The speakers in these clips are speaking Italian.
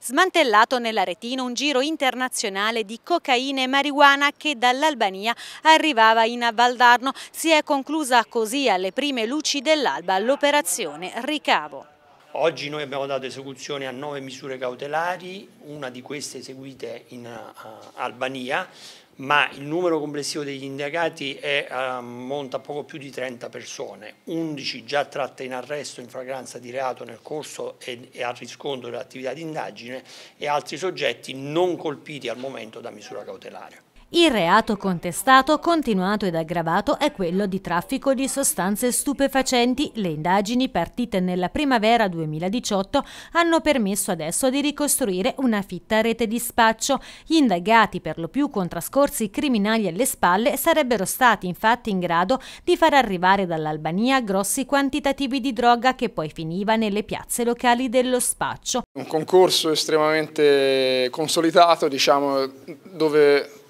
Smantellato nell'Aretino un giro internazionale di cocaina e marijuana che dall'Albania arrivava in Valdarno. Si è conclusa così alle prime luci dell'alba l'operazione Ricavo. Oggi noi abbiamo dato esecuzione a nove misure cautelari, una di queste eseguite in uh, Albania, ma il numero complessivo degli indagati è, uh, monta a poco più di 30 persone, 11 già tratte in arresto in fragranza di reato nel corso e, e al riscontro dell'attività di indagine e altri soggetti non colpiti al momento da misura cautelare. Il reato contestato, continuato ed aggravato è quello di traffico di sostanze stupefacenti. Le indagini partite nella primavera 2018 hanno permesso adesso di ricostruire una fitta rete di spaccio. Gli indagati, per lo più con trascorsi criminali alle spalle, sarebbero stati infatti in grado di far arrivare dall'Albania grossi quantitativi di droga che poi finiva nelle piazze locali dello spaccio. Un concorso estremamente consolidato, diciamo, dove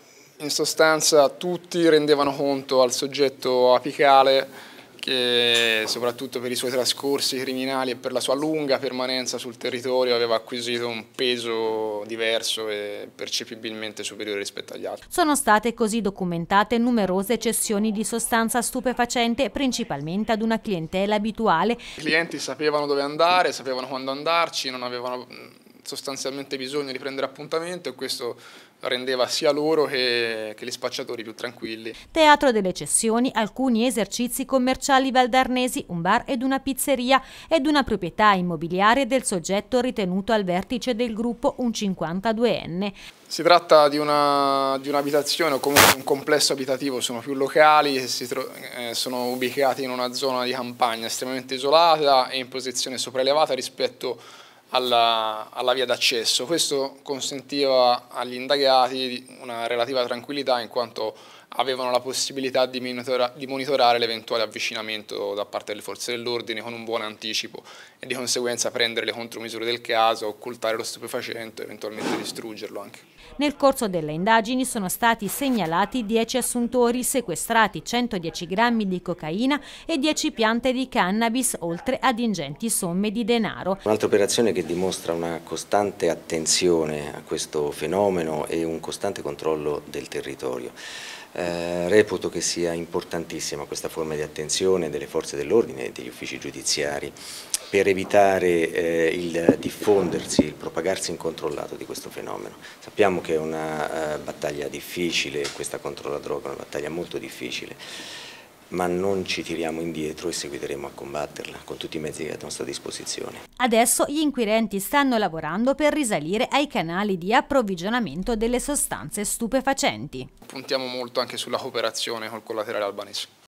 in sostanza tutti rendevano conto al soggetto apicale che soprattutto per i suoi trascorsi criminali e per la sua lunga permanenza sul territorio aveva acquisito un peso diverso e percepibilmente superiore rispetto agli altri. Sono state così documentate numerose cessioni di sostanza stupefacente principalmente ad una clientela abituale. I clienti sapevano dove andare, sapevano quando andarci, non avevano sostanzialmente bisogno di prendere appuntamento e questo rendeva sia loro che, che, gli spacciatori più tranquilli. Teatro delle cessioni, alcuni esercizi commerciali valdarnesi, un bar ed una pizzeria ed una proprietà immobiliare del soggetto ritenuto al vertice del gruppo, un 52enne. Si tratta di un'abitazione una o comunque un complesso abitativo, sono più locali, eh, sono ubicati in una zona di campagna estremamente isolata e in posizione sopraelevata rispetto a alla, alla via d'accesso. Questo consentiva agli indagati una relativa tranquillità in quanto avevano la possibilità di, monitora di monitorare l'eventuale avvicinamento da parte delle forze dell'ordine con un buon anticipo e di conseguenza prendere le contromisure del caso, occultare lo stupefacente e eventualmente distruggerlo anche. Nel corso delle indagini sono stati segnalati 10 assuntori, sequestrati 110 grammi di cocaina e 10 piante di cannabis, oltre ad ingenti somme di denaro. Un'altra operazione che dimostra una costante attenzione a questo fenomeno e un costante controllo del territorio. Eh, eh, reputo che sia importantissima questa forma di attenzione delle forze dell'ordine e degli uffici giudiziari per evitare eh, il diffondersi, il propagarsi incontrollato di questo fenomeno. Sappiamo che è una eh, battaglia difficile, questa contro la droga è una battaglia molto difficile ma non ci tiriamo indietro e seguiremo a combatterla con tutti i mezzi che a nostra disposizione. Adesso gli inquirenti stanno lavorando per risalire ai canali di approvvigionamento delle sostanze stupefacenti. Puntiamo molto anche sulla cooperazione col collaterale albanese.